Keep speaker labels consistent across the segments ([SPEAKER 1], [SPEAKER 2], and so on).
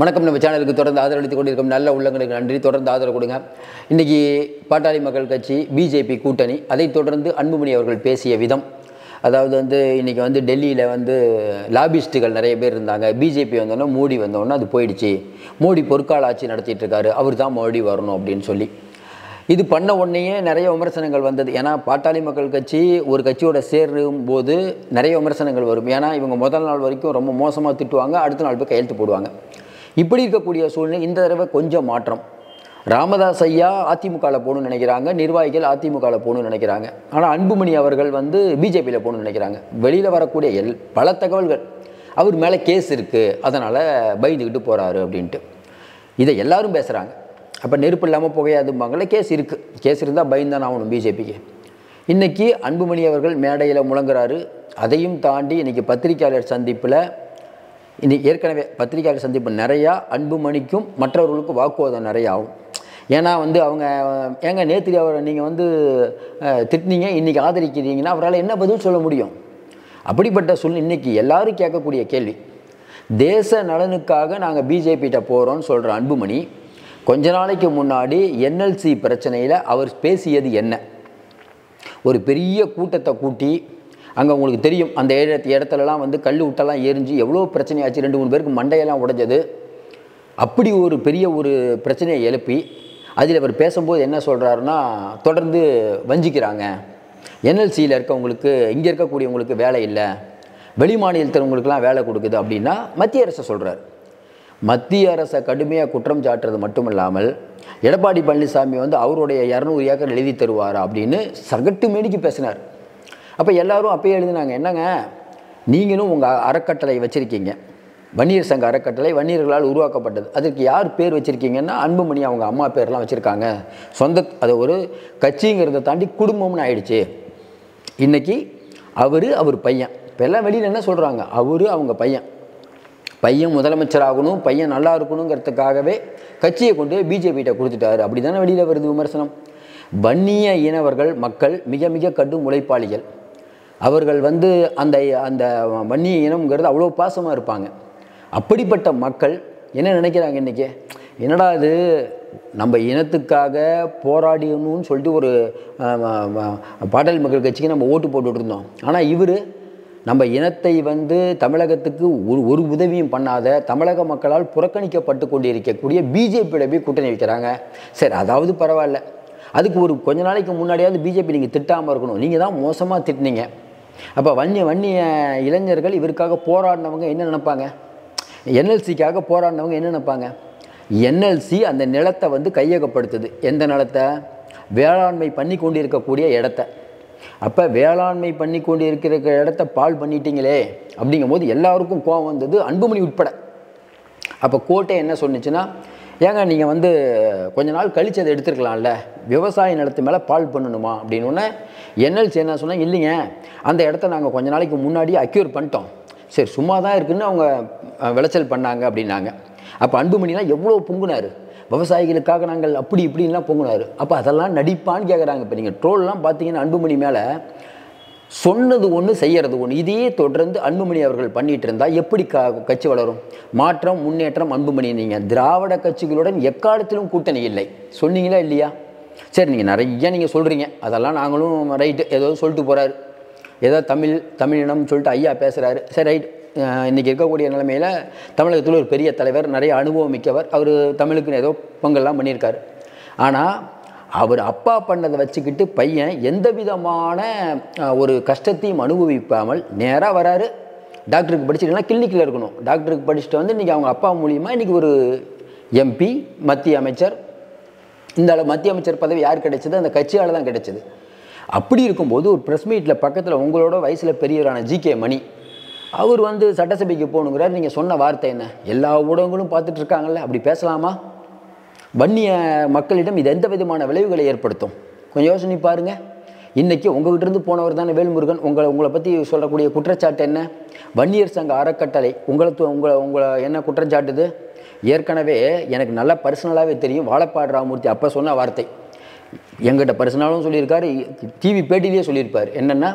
[SPEAKER 1] வணக்கம் நம்ம சேனலுக்கு தொடர்ந்து ஆதரவளித்து கொண்டிருக்கும் நல்ல உள்ளங்களுக்கு நன்றி தொடர்ந்து ஆதரவு கொடுங்க இன்றைக்கி பாட்டாளி மக்கள் கட்சி பிஜேபி கூட்டணி அதைத் தொடர்ந்து அன்புமணி அவர்கள் பேசிய விதம் அதாவது வந்து இன்றைக்கி வந்து டெல்லியில் வந்து லாபிஸ்ட்டுகள் நிறைய பேர் இருந்தாங்க பிஜேபி வந்தோன்னே மோடி வந்தோன்னே அது போயிடுச்சு மோடி பொற்கால ஆட்சி நடத்திட்டுருக்காரு அவர் தான் மோடி வரணும் அப்படின்னு சொல்லி இது பண்ண உடனேயே நிறைய விமர்சனங்கள் வந்தது ஏன்னா பாட்டாளி மக்கள் கட்சி ஒரு கட்சியோட சேரும் போது நிறைய விமர்சனங்கள் வரும் ஏன்னா இவங்க முதல் நாள் வரைக்கும் ரொம்ப மோசமாக திட்டுவாங்க அடுத்த நாள் போய் கையெழுத்து போடுவாங்க இப்படி இருக்கக்கூடிய சூழ்நிலை இந்த தடவை கொஞ்சம் மாற்றம் ராமதாஸ் ஐயா அதிமுகவில் போகணும்னு நினைக்கிறாங்க நிர்வாகிகள் அதிமுகவில் போகணும்னு நினைக்கிறாங்க ஆனால் அன்புமணி அவர்கள் வந்து பிஜேபியில் போகணும்னு நினைக்கிறாங்க வெளியில் வரக்கூடிய எல் பல தகவல்கள் அவர் மேலே கேஸ் இருக்குது அதனால் பயந்துக்கிட்டு போகிறாரு அப்படின்ட்டு இதை எல்லோரும் பேசுகிறாங்க அப்போ நெருப்பு இல்லாமல் புகையாதும்பாங்களே கேஸ் இருக்குது கேஸ் இருந்தால் பயந்தான் ஆகணும் பிஜேபிக்கு இன்றைக்கி அன்புமணி அவர்கள் மேடையில் முழங்குறாரு அதையும் தாண்டி இன்றைக்கி பத்திரிகையாளர் சந்திப்பில் இன்றைக்கி ஏற்கனவே பத்திரிகையாளர் சந்திப்பு நிறையா அன்புமணிக்கும் மற்றவர்களுக்கு வாக்குவாதம் நிறையா ஆகும் ஏன்னா வந்து அவங்க ஏங்க நேத்திரி அவரை நீங்கள் வந்து திட்டினீங்க இன்றைக்கி ஆதரிக்கிறீங்கன்னா அவரால் என்ன பதில் சொல்ல முடியும் அப்படிப்பட்ட சொல் இன்றைக்கி எல்லோரும் கேட்கக்கூடிய கேள்வி தேச நலனுக்காக நாங்கள் பிஜேபிகிட்ட போகிறோம்னு சொல்கிற அன்புமணி கொஞ்ச நாளைக்கு முன்னாடி என்எல்சி பிரச்சனையில் அவர் பேசியது என்ன ஒரு பெரிய கூட்டத்தை கூட்டி அங்கே உங்களுக்கு தெரியும் அந்த இடத்துலலாம் வந்து கல் விட்டெல்லாம் எரிஞ்சு எவ்வளோ பிரச்சனையாச்சு ரெண்டு மூணு பேருக்கு மண்டையெல்லாம் உடஞ்சது அப்படி ஒரு பெரிய ஒரு பிரச்சனையை எழுப்பி அதில் அவர் பேசும்போது என்ன சொல்கிறாருன்னா தொடர்ந்து வஞ்சிக்கிறாங்க என்எல்சியில் இருக்கவங்களுக்கு இங்கே இருக்கக்கூடியவங்களுக்கு வேலை இல்லை வெளி மாநிலத்தினவங்களுக்குலாம் வேலை கொடுக்குது அப்படின்னா மத்திய அரசை சொல்கிறார் மத்திய அரசை கடுமையாக குற்றம் சாட்டுறது மட்டும் இல்லாமல் எடப்பாடி பழனிசாமி வந்து அவருடைய இரநூறு ஏக்கர் எழுதி தருவாரா அப்படின்னு சகட்டு மேடிக்கு பேசினார் அப்போ எல்லோரும் அப்பயே எழுதினாங்க என்னங்க நீங்களும் உங்கள் அறக்கட்டளை வச்சுருக்கீங்க வன்னியர் சங்க அறக்கட்டளை வன்னியர்களால் உருவாக்கப்பட்டது அதற்கு யார் பேர் வச்சுருக்கீங்கன்னா அன்புமணி அவங்க அம்மா பேர்லாம் வச்சுருக்காங்க சொந்த அதை ஒரு கட்சிங்கிறத தாண்டி குடும்பம்னு ஆயிடுச்சு இன்றைக்கி அவர் அவர் பையன் இப்போ எல்லாம் வெளியில் என்ன சொல்கிறாங்க அவர் அவங்க பையன் பையன் முதலமைச்சராகணும் பையன் நல்லா இருக்கணுங்கிறதுக்காகவே கட்சியை கொண்டு பிஜேபிகிட்ட கொடுத்துட்டாரு அப்படி தானே வெளியில் வருது விமர்சனம் வன்னிய இனவர்கள் மக்கள் மிக மிக கடும் உழைப்பாளிகள் அவர்கள் வந்து அந்த அந்த வன்னிய இனம்ங்கிறது அவ்வளோ பாசமாக இருப்பாங்க அப்படிப்பட்ட மக்கள் என்ன நினைக்கிறாங்க இன்றைக்கி என்னடா இது நம்ம இனத்துக்காக போராடியணும்னு சொல்லிட்டு ஒரு பாடல் மக்கள் கட்சிக்கு நம்ம ஓட்டு போட்டுட்டு இருந்தோம் ஆனால் இவர் நம்ம இனத்தை வந்து தமிழகத்துக்கு ஒரு ஒரு உதவியும் பண்ணாத தமிழக மக்களால் புறக்கணிக்கப்பட்டு கொண்டு இருக்கக்கூடிய பிஜேபியோட போய் கூட்டணி வைக்கிறாங்க சரி அதாவது பரவாயில்ல அதுக்கு ஒரு கொஞ்ச நாளைக்கு முன்னாடியாவது பிஜேபி நீங்கள் திட்டாமல் இருக்கணும் நீங்கள் தான் மோசமாக திட்டினீங்க அப்போ வன்னிய வன்னிய இளைஞர்கள் இவருக்காக போராடினவங்க என்ன நினைப்பாங்க என்எல்சிக்காக போராடினவங்க என்ன நினைப்பாங்க என்எல்சி அந்த நிலத்தை வந்து கையகப்படுத்துது எந்த நிலத்தை வேளாண்மை பண்ணி கொண்டிருக்கக்கூடிய இடத்த அப்போ வேளாண்மை பண்ணி கொண்டு இருக்கிற இடத்த பால் பண்ணிட்டீங்களே அப்படிங்கும் போது எல்லாருக்கும் கோபம் வந்தது அன்புமணி உட்பட அப்போ கோட்டை என்ன சொன்னிச்சுன்னா ஏங்க நீங்கள் வந்து கொஞ்ச நாள் கழித்து அதை எடுத்துருக்கலாம்ல விவசாய நிலத்து மேலே பால் பண்ணணுமா அப்படின்னு ஒன்று என்எல்சி என்ன சொன்னால் இல்லைங்க அந்த இடத்த நாங்கள் கொஞ்ச நாளைக்கு முன்னாடி அக்யூர் பண்ணிட்டோம் சரி சும்மா தான் இருக்குதுன்னு அவங்க விளைச்சல் பண்ணாங்க அப்படின்னாங்க அப்போ அன்புமணிலாம் எவ்வளோ பொங்குனார் விவசாயிகளுக்காக நாங்கள் அப்படி இப்படின்லாம் பொங்குனார் அப்போ அதெல்லாம் நடிப்பான்னு கேட்குறாங்க இப்போ நீங்கள் ட்ரோல்லாம் பார்த்தீங்கன்னா அன்புமணி மேலே சொன்னது ஒன்று செய்கிறது ஒன்று இதே தொடர்ந்து அன்புமணி அவர்கள் பண்ணிட்டு இருந்தால் எப்படி க கட்சி வளரும் மாற்றம் முன்னேற்றம் அன்புமணி நீங்கள் திராவிட கட்சிகளுடன் எக்காலத்திலும் கூட்டணி இல்லை சொன்னீங்களா இல்லையா சரி நீங்கள் நிறைய நீங்கள் சொல்கிறீங்க அதெல்லாம் நாங்களும் ரைட்டு ஏதோ சொல்லிட்டு போகிறாரு ஏதோ தமிழ் தமிழினம் சொல்லிட்டு ஐயா பேசுகிறாரு சரி ரைட் இன்றைக்கி இருக்கக்கூடிய நிலைமையில் தமிழகத்தில் ஒரு பெரிய தலைவர் நிறைய அனுபவம் மிக்கவர் அவர் தமிழுக்குன்னு ஏதோ பொங்கல்லாம் பண்ணியிருக்காரு ஆனால் அவர் அப்பா பண்ணதை வச்சுக்கிட்டு பையன் எந்த விதமான ஒரு கஷ்டத்தையும் அனுபவிப்பாமல் நேராக வராரு டாக்டருக்கு படிச்சுட்டு கிளினிக்கில் இருக்கணும் டாக்டருக்கு படிச்சுட்டு வந்து இன்றைக்கி அவங்க அப்பா மூலியமாக இன்றைக்கி ஒரு எம்பி மத்திய அமைச்சர் இந்த மத்திய அமைச்சர் பதவி யார் கிடைச்சது அந்த கட்சியால் தான் கிடைச்சது அப்படி இருக்கும்போது ஒரு ப்ரெஸ் மீட்டில் பக்கத்தில் உங்களோட வயசில் பெரியவரான ஜி கே மணி அவர் வந்து சட்டசபைக்கு போகணுங்கிறார் நீங்கள் சொன்ன வார்த்தை என்ன எல்லா ஊடகங்களும் பார்த்துட்ருக்காங்கல்ல அப்படி பேசலாமா வன்னிய மக்களிடம் இது எந்த விதமான விளைவுகளை ஏற்படுத்தும் கொஞ்சம் யோசனை பாருங்கள் இன்றைக்கி உங்கள்கிட்ட இருந்து போனவர் தானே வேல்முருகன் உங்களை உங்களை பற்றி சொல்லக்கூடிய குற்றச்சாட்டு என்ன வன்னியர் சங்க அறக்கட்டளை உங்களை உங்களை உங்களை என்ன குற்றச்சாட்டுது ஏற்கனவே எனக்கு நல்லா பர்சனலாகவே தெரியும் வாழப்பாடு ராமூர்த்தி அப்போ சொன்ன வார்த்தை எங்கிட்ட பர்சனலாகவும் சொல்லியிருக்காரு டிவி பேட்டிலேயே சொல்லியிருப்பார் என்னென்னா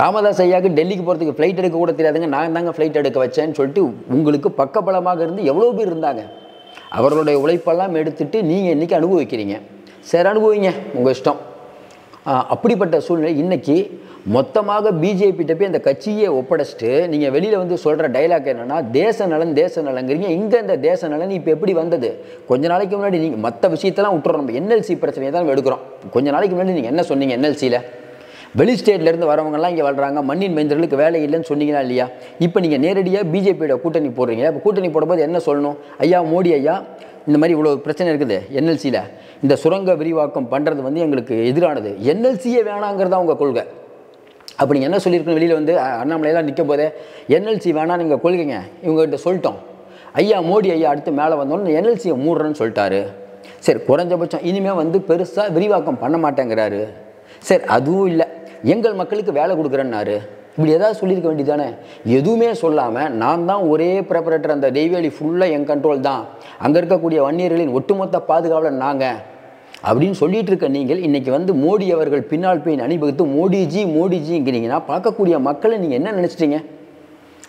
[SPEAKER 1] ராமதாஸ் ஐயாவுக்கு டெல்லிக்கு போகிறதுக்கு ஃப்ளைட் எடுக்க கூட தெரியாதுங்க நான் தாங்க ஃப்ளைட் எடுக்க வச்சேன்னு சொல்லிட்டு உங்களுக்கு பக்கபலமாக இருந்து எவ்வளோ பேர் இருந்தாங்க அவர்களுடைய உழைப்பெல்லாம் எடுத்துகிட்டு நீங்கள் இன்றைக்கி அனுபவிக்கிறீங்க சரி அனுபவிங்க உங்கள் இஷ்டம் அப்படிப்பட்ட சூழ்நிலை இன்றைக்கி மொத்தமாக பிஜேபிகிட்ட போய் அந்த கட்சியை ஒப்படைச்சிட்டு நீங்கள் வெளியில் வந்து சொல்கிற டைலாக் என்னென்னா தேச நலன் தேச நலங்கிறீங்க இங்கே இந்த தேச நலன் இப்போ எப்படி வந்தது கொஞ்ச நாளைக்கு முன்னாடி நீங்கள் மற்ற விஷயத்தெல்லாம் விட்டுறோம் நம்ம என்எல்சி பிரச்சனையை தான் நம்ம எடுக்கிறோம் கொஞ்ச நாளைக்கு முன்னாடி நீங்கள் என்ன சொன்னீங்க என்எல்சியில் வெளி ஸ்டேட்லேருந்து வரவங்கலாம் இங்கே வளர்றாங்க மண்ணின் மைந்தர்களுக்கு வேலை இல்லைன்னு சொன்னீங்களா இல்லையா இப்போ நீங்கள் நேரடியாக பிஜேபியோட கூட்டணி போடுறீங்க இப்போ கூட்டணி போடும்போது என்ன சொல்லணும் ஐயா மோடி ஐயா இந்த மாதிரி இவ்வளோ பிரச்சனை இருக்குது என்எல்சியில் இந்த சுரங்க விரிவாக்கம் பண்ணுறது வந்து எங்களுக்கு எதிரானது என்எல்சியே வேணாங்கிறது அவங்க கொள்கை அப்போ நீங்கள் என்ன சொல்லியிருக்கணும் வெளியில் வந்து அண்ணாமலையெல்லாம் நிற்க போதே என்எல்சி வேணாம் நீங்கள் கொள்கைங்க இவங்ககிட்ட சொல்லிட்டோம் ஐயா மோடி ஐயா அடுத்து மேலே வந்தோன்னு என்எல்சியை மூடுறேன்னு சொல்லிட்டாரு சரி குறைஞ்சபட்சம் இனிமேல் வந்து பெருசாக விரிவாக்கம் பண்ண மாட்டேங்கிறாரு சரி அதுவும் இல்லை எங்கள் மக்களுக்கு வேலை கொடுக்குறேன்னாரு இப்படி ஏதாவது சொல்லியிருக்க வேண்டியது தானே எதுவுமே சொல்லாமல் நான் தான் ஒரே ப்ரப்பரேட்டர் அந்த தெய்வேலி ஃபுல்லாக என் கண்ட்ரோல் தான் அங்கே இருக்கக்கூடிய வன்னியர்களின் ஒட்டுமொத்த பாதுகாவலர் நாங்கள் அப்படின்னு சொல்லிட்டு இருக்க நீங்கள் இன்னைக்கு வந்து மோடி அவர்கள் பின்னால் போய் அணிவகுத்து மோடிஜி மோடிஜிங்கிறீங்கன்னா பார்க்கக்கூடிய மக்களை நீங்கள் என்ன நினச்சிட்டீங்க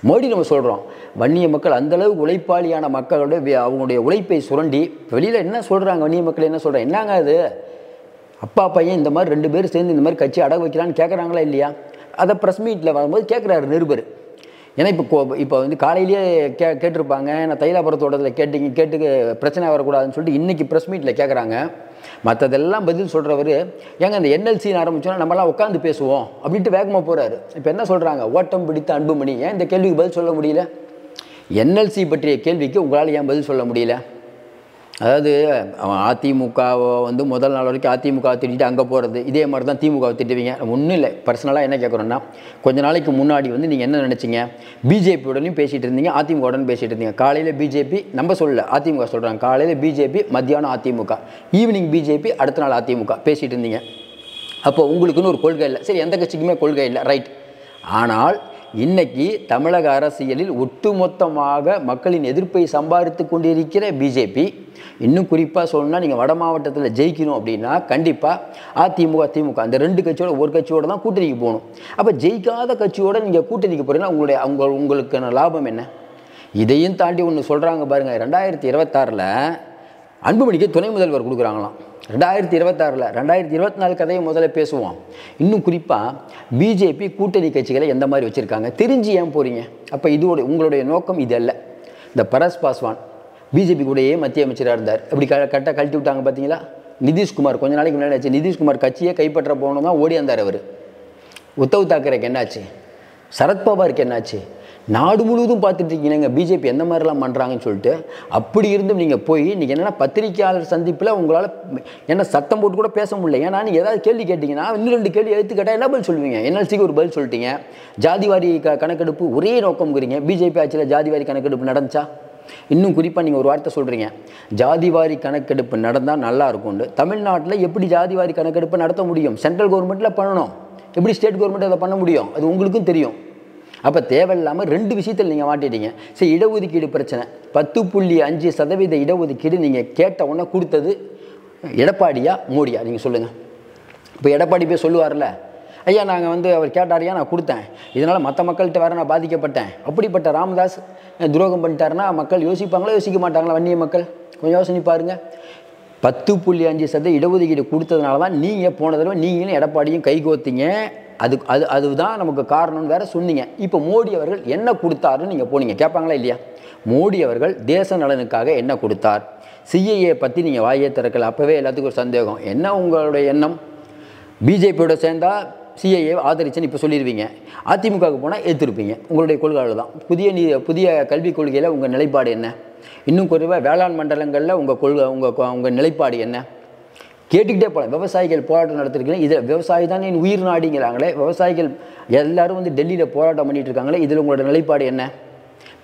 [SPEAKER 1] மோடி நம்ம சொல்கிறோம் வன்னிய மக்கள் அந்தளவு உழைப்பாளியான மக்களோட அவங்களுடைய உழைப்பை சுரண்டி வெளியில் என்ன சொல்கிறாங்க வன்னிய மக்கள் என்ன சொல்கிறாங்க என்னங்க அது அப்பா பையன் இந்த மாதிரி ரெண்டு பேரும் சேர்ந்து இந்த மாதிரி கட்சி அடகு வைக்கலான்னு கேட்குறாங்களா இல்லையா அதை ப்ரெஸ் மீட்டில் வரும்போது கேட்குறாரு நிருபர் ஏன்னா இப்போ இப்போ வந்து காலையிலேயே கே கேட்டிருப்பாங்க நான் தைலாபுரத்தோடத்தில் கேட்டீங்க கேட்டு பிரச்சனை வரக்கூடாதுன்னு சொல்லிட்டு இன்றைக்கி ப்ரெஸ் மீட்டில் கேட்குறாங்க மற்றதெல்லாம் பதில் சொல்கிறவர் ஏங்க இந்த என்எல்சின்னு ஆரம்பிச்சோன்னா நம்மளாம் உட்காந்து பேசுவோம் அப்படின்ட்டு வேகமாக போகிறாரு இப்போ என்ன சொல்கிறாங்க ஓட்டம் பிடித்த அன்புமணி ஏன் இந்த கேள்விக்கு பதில் சொல்ல முடியல என்எல்சி பற்றிய கேள்விக்கு உங்களால் ஏன் பதில் சொல்ல முடியல அதாவது அவன் அதிமுகவை வந்து முதல் நாள் வரைக்கும் அதிமுக திட்டிட்டு அங்கே போகிறது இதே மாதிரி தான் திமுகவை திட்டுவீங்க ஒன்றும் இல்லை பர்சனலாக என்ன கேட்குறோன்னா கொஞ்ச நாளைக்கு முன்னாடி வந்து நீங்கள் என்ன நினச்சிங்க பிஜேபியுடனும் பேசிகிட்டு இருந்தீங்க அதிமுகவுடன் பேசிகிட்டு இருந்தீங்க காலையில் பிஜேபி நம்ம சொல்லல அதிமுக சொல்கிறாங்க காலையில் பிஜேபி மத்தியானம் அதிமுக ஈவினிங் பிஜேபி அடுத்த நாள் அதிமுக பேசிகிட்டு இருந்தீங்க அப்போ உங்களுக்குன்னு ஒரு கொள்கை இல்லை சரி எந்த கட்சிக்குமே கொள்கை இல்லை ரைட் ஆனால் இன்னைக்கு தமிழக அரசியலில் ஒட்டுமொத்தமாக மக்களின் எதிர்ப்பை சம்பாதித்து கொண்டிருக்கிற பிஜேபி இன்னும் குறிப்பாக சொல்லணும்னா நீங்கள் வட மாவட்டத்தில் ஜெயிக்கணும் அப்படின்னா கண்டிப்பாக அதிமுக திமுக அந்த ரெண்டு கட்சியோட ஒரு கட்சியோட தான் கூட்டணிக்கு போகணும் அப்போ ஜெயிக்காத கட்சியோட நீங்கள் கூட்டணிக்கு போகிறீங்கன்னா உங்களுடைய அவங்க உங்களுக்கான லாபம் என்ன இதையும் தாண்டி ஒன்று சொல்கிறாங்க பாருங்கள் ரெண்டாயிரத்தி இருபத்தாறில் அன்புமணிக்கு துணை முதல்வர் கொடுக்குறாங்களாம் ரெண்டாயிரத்தி இருபத்தாறில் ரெண்டாயிரத்தி இருபத்தி நாலு கதையை முதல்ல பேசுவோம் இன்னும் குறிப்பாக பிஜேபி கூட்டணி கட்சிகளை எந்த மாதிரி வச்சுருக்காங்க தெரிஞ்சு ஏன் போகிறீங்க அப்போ இதோட உங்களுடைய நோக்கம் இது அல்ல இந்த பரஸ் பாஸ்வான் பிஜேபி கூடயே மத்திய அமைச்சராக இருந்தார் இப்படி க கரெக்டாக கழட்டி விட்டாங்க பார்த்தீங்களா நிதிஷ்குமார் கொஞ்ச நாளைக்கு முன்னாடி ஆச்சு நிதிஷ்குமார் கட்சியை கைப்பற்ற போனோம் தான் ஓடி வந்தார் அவர் உத்தவ் தாக்கரேக்கு என்னாச்சு சரத்பவாருக்கு என்னாச்சு நாடு முழுவதும் பார்த்துட்டு இருக்கீங்க பிஜேபி எந்த மாதிரிலாம் பண்ணுறாங்கன்னு சொல்லிட்டு அப்படி இருந்தும் நீங்கள் போய் நீங்கள் என்னென்னா பத்திரிகையாளர் சந்திப்பில் உங்களால் என்ன சத்தம் போட்டு கூட பேச முடியல ஏன்னா நீங்கள் ஏதாவது கேள்வி கேட்டிங்கன்னா இன்னும் ரெண்டு கேள்வி எடுத்து கேட்டால் என்ன பதில் சொல்லுவீங்க என்எல்சிக்கு ஒரு பதில் சொல்லிட்டீங்க ஜாதிவாரி க கணக்கெடுப்பு ஒரே நோக்கம்ங்கிறீங்க பிஜேபி ஆட்சியில் ஜாதிவாரி கணக்கெடுப்பு நடந்துச்சா இன்னும் குறிப்பாக நீங்கள் ஒரு வார்த்தை சொல்கிறீங்க ஜாதிவாரி கணக்கெடுப்பு நடந்தால் நல்லா இருக்கும்னு தமிழ்நாட்டில் எப்படி ஜாதிவாரி கணக்கெடுப்பு நடத்த முடியும் சென்ட்ரல் கவர்மெண்ட்டில் பண்ணணும் எப்படி ஸ்டேட் கவர்மெண்ட் அதை பண்ண முடியும் அது உங்களுக்கும் தெரியும் அப்போ தேவையில்லாமல் ரெண்டு விஷயத்தில் நீங்கள் மாட்டிட்டீங்க சரி இடஒதுக்கீடு பிரச்சனை பத்து புள்ளி அஞ்சு சதவீத இடஒதுக்கீடு நீங்கள் கேட்ட உடனே கொடுத்தது எடப்பாடியா மோடியா நீங்கள் சொல்லுங்கள் இப்போ எடப்பாடி போய் சொல்லுவார்ல ஐயா நாங்கள் வந்து அவர் கேட்டாரியா நான் கொடுத்தேன் இதனால் மற்ற மக்கள்கிட்ட வேறு நான் பாதிக்கப்பட்டேன் அப்படிப்பட்ட ராமதாஸ் துரோகம் பண்ணிட்டாருன்னா மக்கள் யோசிப்பாங்களா யோசிக்க மாட்டாங்களா வன்னிய மக்கள் கொஞ்சம் யோசனை பாருங்கள் பத்து புள்ளி அஞ்சு சதவீதம் இடஒதுக்கீடு கொடுத்ததுனால தான் நீங்கள் போன தடவை நீங்களும் எடப்பாடியும் கைகோத்தீங்க அது அது அதுதான் நமக்கு காரணம்னு வேறு சொன்னீங்க இப்போ மோடி அவர்கள் என்ன கொடுத்தாருன்னு நீங்கள் போனீங்க கேட்பாங்களா இல்லையா மோடி அவர்கள் தேச நலனுக்காக என்ன கொடுத்தார் சிஏஏ பற்றி நீங்கள் வாயை திறக்கல அப்போவே எல்லாத்துக்கும் ஒரு சந்தேகம் என்ன உங்களுடைய எண்ணம் பிஜேபியோட சேர்ந்தால் சிஐஏ ஆதரிச்சுன்னு இப்போ சொல்லிடுவீங்க அதிமுகவுக்கு போனால் எதிர்ப்பீங்க உங்களுடைய கொள்கை தான் புதிய நீ புதிய கல்விக் கொள்கையில் உங்கள் நிலைப்பாடு என்ன இன்னும் குறைவாக வேளாண் மண்டலங்களில் உங்கள் கொள்கை உங்கள் உங்கள் நிலைப்பாடு என்ன கேட்டுக்கிட்டே போகலாம் விவசாயிகள் போராட்டம் நடத்திருக்கீங்க இதில் விவசாயி தான் என் உயிர் நாடிங்கிறாங்களே விவசாயிகள் எல்லோரும் வந்து டெல்லியில் போராட்டம் பண்ணிகிட்டு இருக்காங்களே இதில் உங்களோட நிலைப்பாடு என்ன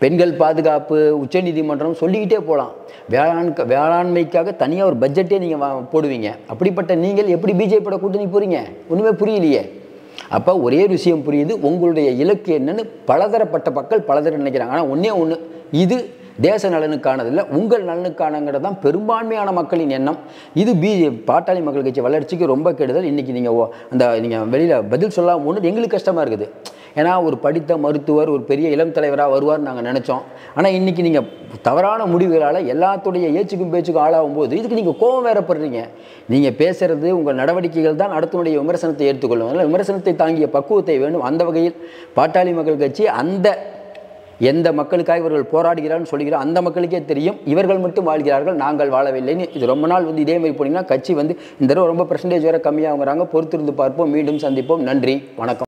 [SPEAKER 1] பெண்கள் பாதுகாப்பு உச்சநீதிமன்றம் சொல்லிக்கிட்டே போகலாம் வேளாண் வேளாண்மைக்காக தனியாக ஒரு பட்ஜெட்டே நீங்கள் போடுவீங்க அப்படிப்பட்ட நீங்கள் எப்படி பிஜேபியோட கூட்டணி போகிறீங்க ஒன்றுமே புரியலையே அப்போ ஒரே ஒரு விஷயம் புரியுது உங்களுடைய இலக்கு என்னென்னு பலதரப்பட்ட மக்கள் பலதர நினைக்கிறாங்க ஆனால் ஒன்றே ஒன்று இது தேச நலனுக்கானதில்லை உங்கள் நலனுக்கானங்கிறது தான் பெரும்பான்மையான மக்களின் எண்ணம் இது பிஜே பாட்டாளி மக்கள் கட்சி வளர்ச்சிக்கு ரொம்ப கெடுதல் இன்றைக்கி நீங்கள் அந்த நீங்கள் வெளியில் பதில் சொல்லாமல் போனது எங்களுக்கு கஷ்டமாக இருக்குது ஏன்னா ஒரு படித்த மருத்துவர் ஒரு பெரிய இளம் தலைவராக வருவார்னு நாங்கள் நினச்சோம் ஆனால் இன்றைக்கி நீங்கள் தவறான முடிவுகளால் எல்லாத்துடைய ஏச்சுக்கும் பேச்சுக்கும் ஆளாகும் போது இதுக்கு நீங்கள் கோபம் வேறப்படுறீங்க நீங்கள் பேசுகிறது உங்கள் நடவடிக்கைகள் தான் அடுத்தனுடைய விமர்சனத்தை ஏற்றுக்கொள்ளும் விமர்சனத்தை தாங்கிய பக்குவத்தை வேண்டும் அந்த வகையில் பாட்டாளி மக்கள் கட்சி அந்த எந்த மக்களுக்காக இவர்கள் போராடுகிறார்கள் சொல்கிறோம் அந்த மக்களுக்கே தெரியும் இவர்கள் மட்டும் வாழ்கிறார்கள் நாங்கள் வாழவில்லைன்னு இது ரொம்ப நாள் வந்து இதே மாதிரி போனீங்கன்னா கட்சி வந்து இந்த தடவை ரொம்ப பர்சன்டேஜ் வேறு கம்மியாகிறாங்க பொறுத்திருந்து பார்ப்போம் மீண்டும் சந்திப்போம் நன்றி வணக்கம்